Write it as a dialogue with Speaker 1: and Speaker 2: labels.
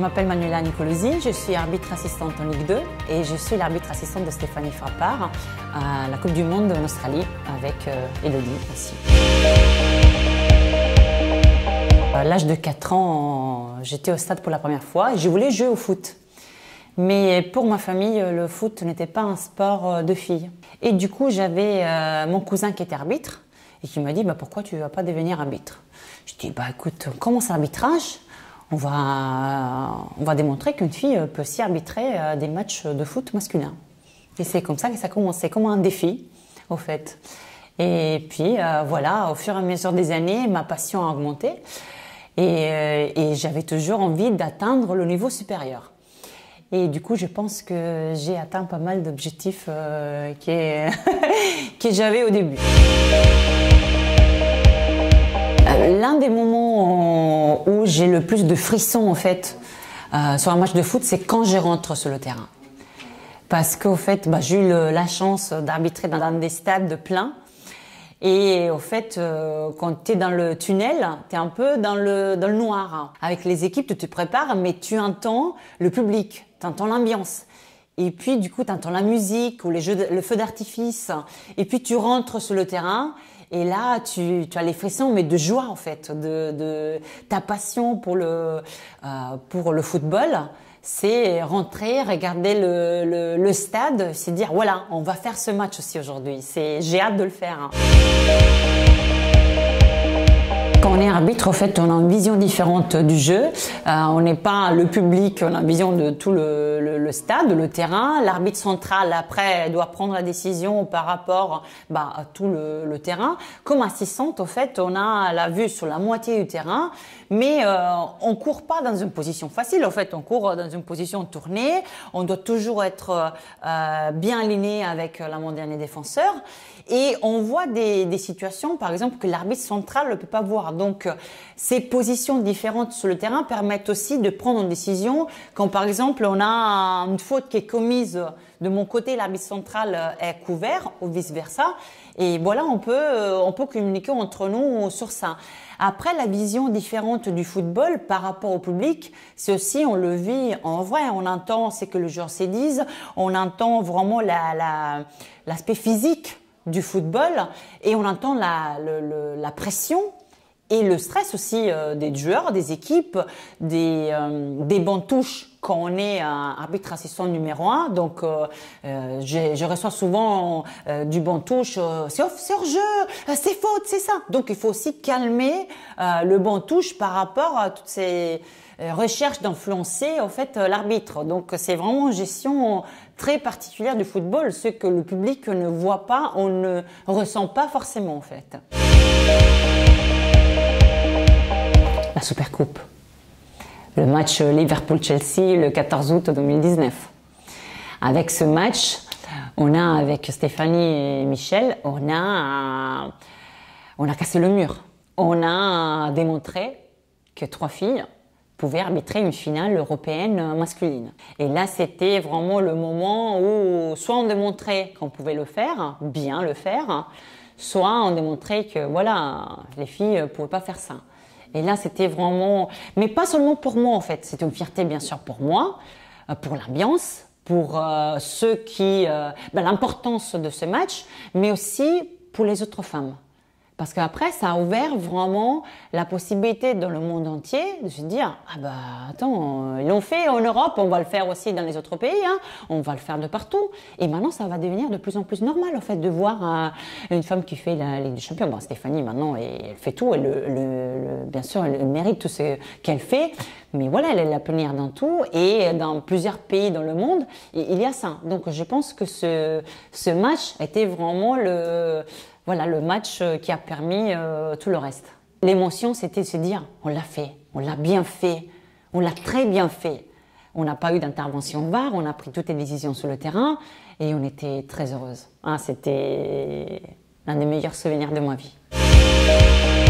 Speaker 1: Je m'appelle Manuela Nicolosi, je suis arbitre assistante en Ligue 2 et je suis l'arbitre assistante de Stéphanie Frappard à la Coupe du Monde en Australie avec euh, Elodie aussi. À l'âge de 4 ans, j'étais au stade pour la première fois et je voulais jouer au foot. Mais pour ma famille, le foot n'était pas un sport euh, de filles. Et du coup, j'avais euh, mon cousin qui était arbitre et qui m'a dit bah, Pourquoi tu ne vas pas devenir arbitre Je dis bah, Écoute, comment commence l'arbitrage on va, on va démontrer qu'une fille peut s'y arbitrer euh, des matchs de foot masculin. Et c'est comme ça que ça commence. commencé comme un défi, au fait. Et puis, euh, voilà, au fur et à mesure des années, ma passion a augmenté. Euh, et, j'avais toujours envie d'atteindre le niveau supérieur. Et du coup, je pense que j'ai atteint pas mal d'objectifs que j'avais au début. où j'ai le plus de frissons en fait euh, sur un match de foot, c'est quand je rentre sur le terrain. Parce qu'au fait, bah, j'ai eu la chance d'arbitrer dans, des stades de plein. Et au fait, euh, quand tu es dans le tunnel, tu es un peu dans le, dans le noir. Avec les équipes, tu te prépares, mais tu entends le public, tu entends l'ambiance. Et puis, du coup, tu entends la musique ou les jeux le feu d'artifice. Et puis, tu rentres sur le terrain. Et là, tu, tu as les frissons, mais de joie, en fait, de, de ta passion pour le, euh, pour le football. C'est rentrer, regarder le, le, le stade, c'est dire, voilà, on va faire ce match aussi aujourd'hui. C'est, j'ai hâte de le faire. Hein. Quand on est arbitre, en fait, on a une vision différente du jeu. Euh, on n'est pas le public, on a une vision de tout le, stade, le terrain. L'arbitre central, après, doit prendre la décision par rapport bah, à tout le, terrain. Comme assistante, en fait, on a la vue sur la moitié du terrain, mais on euh, on court pas dans une position facile. En fait, on court dans une position tournée. On doit toujours être euh, bien aligné avec l'avant dernier défenseur. Et on voit des situations, par exemple, que l'arbitre central ne peut pas voir donc, euh, ces positions différentes sur le terrain permettent aussi de prendre une décision quand, par exemple, on a une faute qui est commise de mon côté, l'arbitre central euh, est couvert ou vice versa. Et voilà, on peut, euh, on peut communiquer entre nous sur ça. Après, la vision différente du football par rapport au public, c'est aussi, on le vit en vrai. On entend ce que le joueur se disent, on entend vraiment l'aspect physique du football et on entend la pression et le stress aussi euh, des joueurs, des équipes, des, bantouches des touches quand on est un arbitre assistant numéro un. Donc, euh, euh, je, reçois souvent du bantouche, touche, c'est hors-jeu, c'est faute, c'est ça. Donc, il faut aussi calmer le bantouche par rapport à toutes ces recherches d'influencer en fait l'arbitre. Donc, c'est vraiment une gestion très particulière du football, ce que le public ne voit pas, on ne ressent pas forcément en fait la Supercoupe, le match Liverpool-Chelsea le 14 août 2019. Avec ce match, on a, avec Stéphanie et Michel, on a, on a cassé le mur. On a démontré que trois filles pouvaient arbitrer une finale européenne masculine. Et là, c'était vraiment le moment où soit on démontrait qu'on pouvait le faire, bien le faire, soit on démontrait que voilà, les filles ne pouvaient pas faire ça. Et là, c'était vraiment, mais pas seulement pour moi en fait, c'était une fierté bien sûr pour moi, euh, pour l'ambiance, pour euh, ceux qui, euh, ben, l'importance de ce match, mais aussi pour les autres femmes. Parce qu'après, ça a ouvert vraiment la possibilité dans le monde entier de se dire Ah bah attends, euh, ils l'ont fait en Europe, on va le faire aussi dans les autres pays, hein, on va le faire de partout. Et maintenant, ça va devenir de plus en plus normal en fait de voir euh, une femme qui fait la Ligue des Champions. Bon, Stéphanie, maintenant, elle, fait tout, elle, le, bien sûr, elle, mérite tout ce qu'elle fait, mais voilà, elle est la pionnière dans tout et dans plusieurs pays dans le monde, il y a ça. Donc je pense que ce, ce match était vraiment le voilà le match euh, qui a permis euh, tout le reste. L'émotion, c'était de se dire on l'a fait, on l'a bien fait, on l'a très bien fait. On n'a pas eu d'intervention VAR, on a pris toutes les décisions sur le terrain et on était très heureuse. Hein, c'était l'un des meilleurs souvenirs de ma vie.